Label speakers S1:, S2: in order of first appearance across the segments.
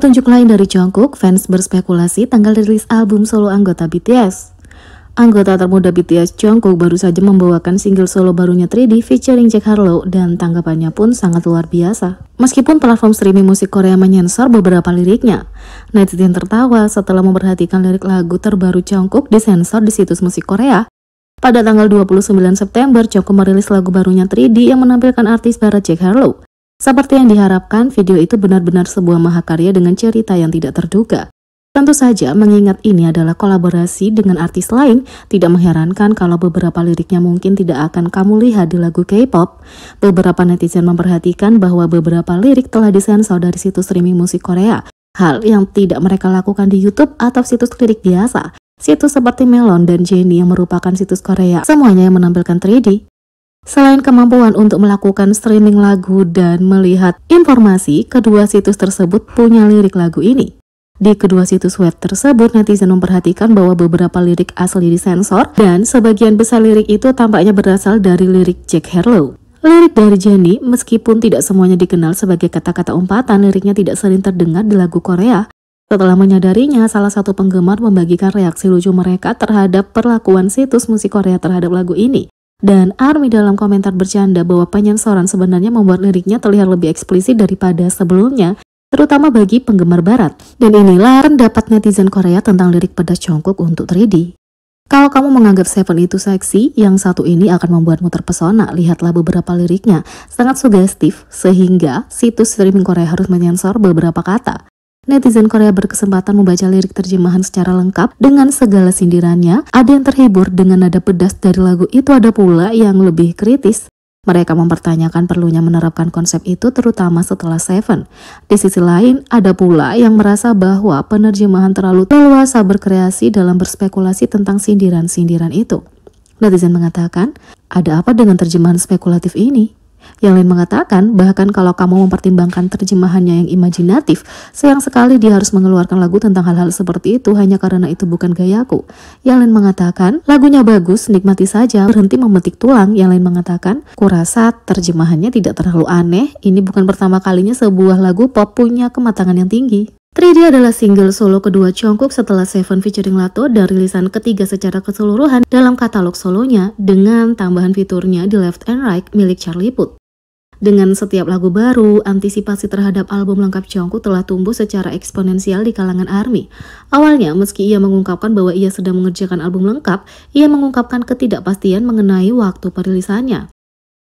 S1: petunjuk lain dari Jungkook, fans berspekulasi tanggal rilis album solo anggota BTS. Anggota termuda BTS Jungkook baru saja membawakan single solo barunya 3D featuring Jack Harlow dan tanggapannya pun sangat luar biasa. Meskipun platform streaming musik Korea menyensor beberapa liriknya, netizen tertawa setelah memperhatikan lirik lagu terbaru Jungkook disensor di situs musik Korea. Pada tanggal 29 September, Jungkook merilis lagu barunya 3D yang menampilkan artis barat Jack Harlow. Seperti yang diharapkan, video itu benar-benar sebuah mahakarya dengan cerita yang tidak terduga. Tentu saja, mengingat ini adalah kolaborasi dengan artis lain, tidak mengherankan kalau beberapa liriknya mungkin tidak akan kamu lihat di lagu K-pop. Beberapa netizen memperhatikan bahwa beberapa lirik telah disensor dari situs streaming musik Korea, hal yang tidak mereka lakukan di YouTube atau situs lirik biasa. Situs seperti Melon dan Jenny yang merupakan situs Korea, semuanya yang menampilkan 3D. Selain kemampuan untuk melakukan streaming lagu dan melihat informasi, kedua situs tersebut punya lirik lagu ini. Di kedua situs web tersebut, netizen memperhatikan bahwa beberapa lirik asli disensor dan sebagian besar lirik itu tampaknya berasal dari lirik Jack Harlow. Lirik dari Jenny, meskipun tidak semuanya dikenal sebagai kata-kata umpatan, liriknya tidak sering terdengar di lagu Korea. Setelah menyadarinya, salah satu penggemar membagikan reaksi lucu mereka terhadap perlakuan situs musik Korea terhadap lagu ini. Dan Army dalam komentar bercanda bahwa penyensoran sebenarnya membuat liriknya terlihat lebih eksplisit daripada sebelumnya, terutama bagi penggemar barat. Dan inilah pendapat netizen Korea tentang lirik pedas Jongkook untuk 3D. Kalau kamu menganggap Seven itu seksi, yang satu ini akan membuatmu terpesona. Lihatlah beberapa liriknya, sangat sugestif, sehingga situs streaming Korea harus menyensor beberapa kata. Netizen Korea berkesempatan membaca lirik terjemahan secara lengkap dengan segala sindirannya. Ada yang terhibur dengan nada pedas dari lagu itu, ada pula yang lebih kritis. Mereka mempertanyakan perlunya menerapkan konsep itu terutama setelah Seven. Di sisi lain, ada pula yang merasa bahwa penerjemahan terlalu leluasa berkreasi dalam berspekulasi tentang sindiran-sindiran itu. Netizen mengatakan, ada apa dengan terjemahan spekulatif ini? Yang lain mengatakan, bahkan kalau kamu mempertimbangkan terjemahannya yang imajinatif, sayang sekali dia harus mengeluarkan lagu tentang hal-hal seperti itu hanya karena itu bukan gayaku. Yang lain mengatakan, lagunya bagus, nikmati saja, berhenti memetik tulang. Yang lain mengatakan, kurasa terjemahannya tidak terlalu aneh, ini bukan pertama kalinya sebuah lagu pop punya kematangan yang tinggi. 3D adalah single solo kedua Jungkook setelah Seven featuring Lato dan rilisan ketiga secara keseluruhan dalam katalog solonya dengan tambahan fiturnya di Left and Right milik Charlie Puth. Dengan setiap lagu baru, antisipasi terhadap album lengkap Jungkook telah tumbuh secara eksponensial di kalangan ARMY. Awalnya, meski ia mengungkapkan bahwa ia sedang mengerjakan album lengkap, ia mengungkapkan ketidakpastian mengenai waktu perilisannya.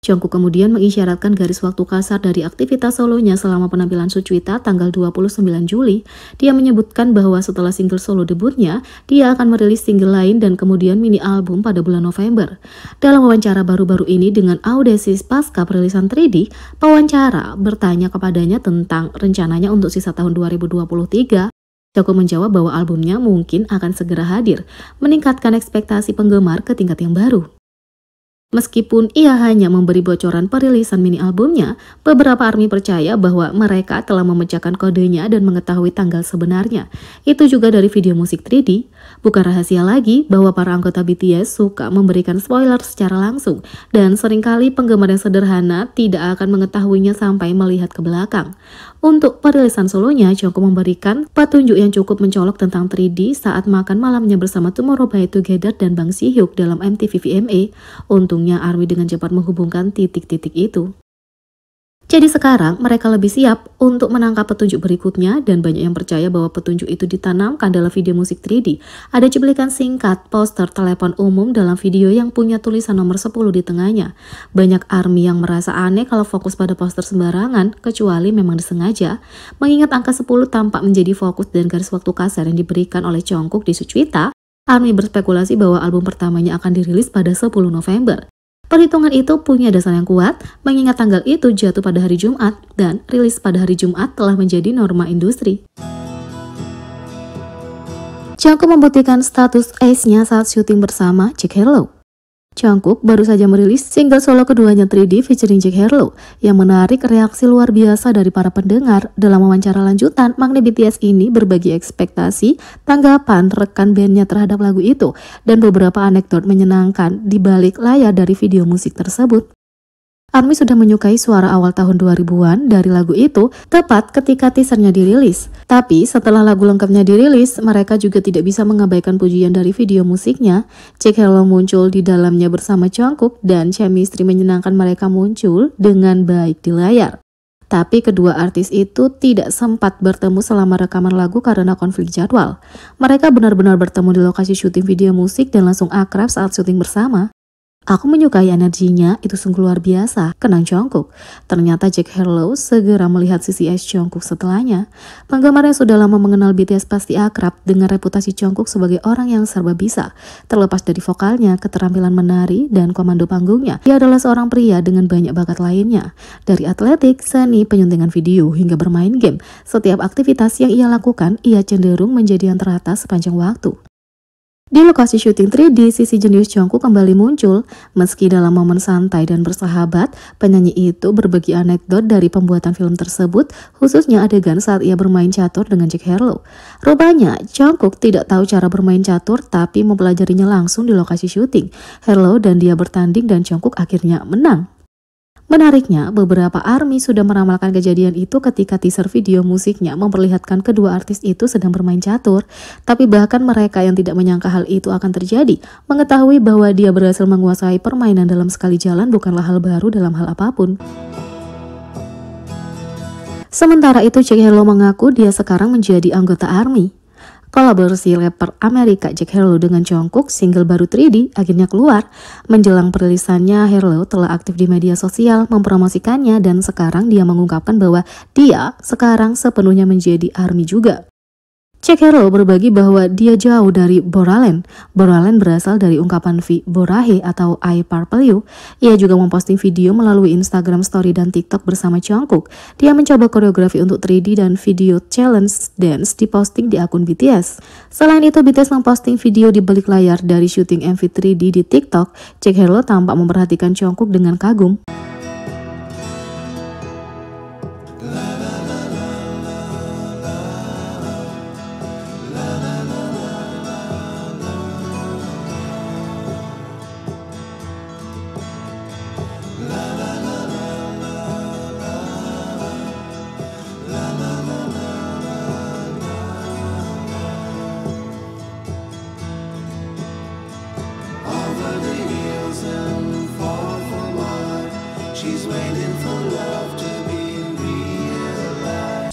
S1: Jongkook kemudian mengisyaratkan garis waktu kasar dari aktivitas solonya selama penampilan Sucwita tanggal 29 Juli. Dia menyebutkan bahwa setelah single solo debutnya, dia akan merilis single lain dan kemudian mini album pada bulan November. Dalam wawancara baru-baru ini dengan Audesis pasca perilisan 3D, pewawancara bertanya kepadanya tentang rencananya untuk sisa tahun 2023 Joko menjawab bahwa albumnya mungkin akan segera hadir, meningkatkan ekspektasi penggemar ke tingkat yang baru. Meskipun ia hanya memberi bocoran perilisan mini albumnya, beberapa ARMY percaya bahwa mereka telah memecahkan kodenya dan mengetahui tanggal sebenarnya. Itu juga dari video musik 3D. Bukan rahasia lagi bahwa para anggota BTS suka memberikan spoiler secara langsung dan seringkali penggemar yang sederhana tidak akan mengetahuinya sampai melihat ke belakang. Untuk perilisan solonya, Jungkook memberikan petunjuk yang cukup mencolok tentang 3D saat makan malamnya bersama Tomorrow by Together dan Bang Si dalam MTV VMA. Untungnya Arwi dengan cepat menghubungkan titik-titik itu. Jadi sekarang mereka lebih siap untuk menangkap petunjuk berikutnya dan banyak yang percaya bahwa petunjuk itu ditanamkan dalam video musik 3D. Ada cuplikan singkat poster telepon umum dalam video yang punya tulisan nomor 10 di tengahnya. Banyak ARMY yang merasa aneh kalau fokus pada poster sembarangan kecuali memang disengaja. Mengingat angka 10 tampak menjadi fokus dan garis waktu kasar yang diberikan oleh Jungkook di Sucwita, ARMY berspekulasi bahwa album pertamanya akan dirilis pada 10 November. Perhitungan itu punya dasar yang kuat, mengingat tanggal itu jatuh pada hari Jumat dan rilis pada hari Jumat telah menjadi norma industri. Jangkau membuktikan status ace-nya saat syuting bersama Jack Harlow. Jungkook baru saja merilis single solo keduanya 3D featuring Jack Harlow yang menarik reaksi luar biasa dari para pendengar. Dalam wawancara lanjutan, Magne BTS ini berbagi ekspektasi, tanggapan rekan bandnya terhadap lagu itu, dan beberapa anekdot menyenangkan di balik layar dari video musik tersebut. ARMY sudah menyukai suara awal tahun 2000-an dari lagu itu tepat ketika teasernya dirilis. Tapi setelah lagu lengkapnya dirilis, mereka juga tidak bisa mengabaikan pujian dari video musiknya. Check Hello muncul di dalamnya bersama Jungkook dan chemistry menyenangkan mereka muncul dengan baik di layar. Tapi kedua artis itu tidak sempat bertemu selama rekaman lagu karena konflik jadwal. Mereka benar-benar bertemu di lokasi syuting video musik dan langsung akrab saat syuting bersama. Aku menyukai energinya, itu sungguh luar biasa, kenang Jungkook. Ternyata Jack Harlow segera melihat sisi es Jungkook setelahnya. Penggemar yang sudah lama mengenal BTS pasti akrab dengan reputasi Jungkook sebagai orang yang serba bisa. Terlepas dari vokalnya, keterampilan menari, dan komando panggungnya, dia adalah seorang pria dengan banyak bakat lainnya. Dari atletik, seni, penyuntingan video, hingga bermain game, setiap aktivitas yang ia lakukan, ia cenderung menjadi yang teratas sepanjang waktu. Di lokasi syuting 3D, sisi jenius Jungkook kembali muncul. Meski dalam momen santai dan bersahabat, penyanyi itu berbagi anekdot dari pembuatan film tersebut, khususnya adegan saat ia bermain catur dengan Jack Harlow. Rupanya, Jungkook tidak tahu cara bermain catur tapi mempelajarinya langsung di lokasi syuting. Harlow dan dia bertanding dan Jungkook akhirnya menang. Menariknya, beberapa ARMY sudah meramalkan kejadian itu ketika teaser video musiknya memperlihatkan kedua artis itu sedang bermain catur, tapi bahkan mereka yang tidak menyangka hal itu akan terjadi, mengetahui bahwa dia berhasil menguasai permainan dalam sekali jalan bukanlah hal baru dalam hal apapun. Sementara itu, Jack Harlow mengaku dia sekarang menjadi anggota ARMY. Kolaborasi rapper Amerika Jack Harlow dengan Jungkook, single baru 3D, akhirnya keluar. Menjelang perilisannya, Harlow telah aktif di media sosial mempromosikannya dan sekarang dia mengungkapkan bahwa dia sekarang sepenuhnya menjadi ARMY juga. Jack Hero berbagi bahwa dia jauh dari Boralen. Boralen berasal dari ungkapan V Borahe atau I Purple You. Ia juga memposting video melalui Instagram Story dan TikTok bersama Jungkook. Dia mencoba koreografi untuk 3D dan video challenge dance diposting di akun BTS. Selain itu, BTS memposting video di balik layar dari syuting MV 3D di TikTok. Jack Hero tampak memperhatikan Jungkook dengan kagum.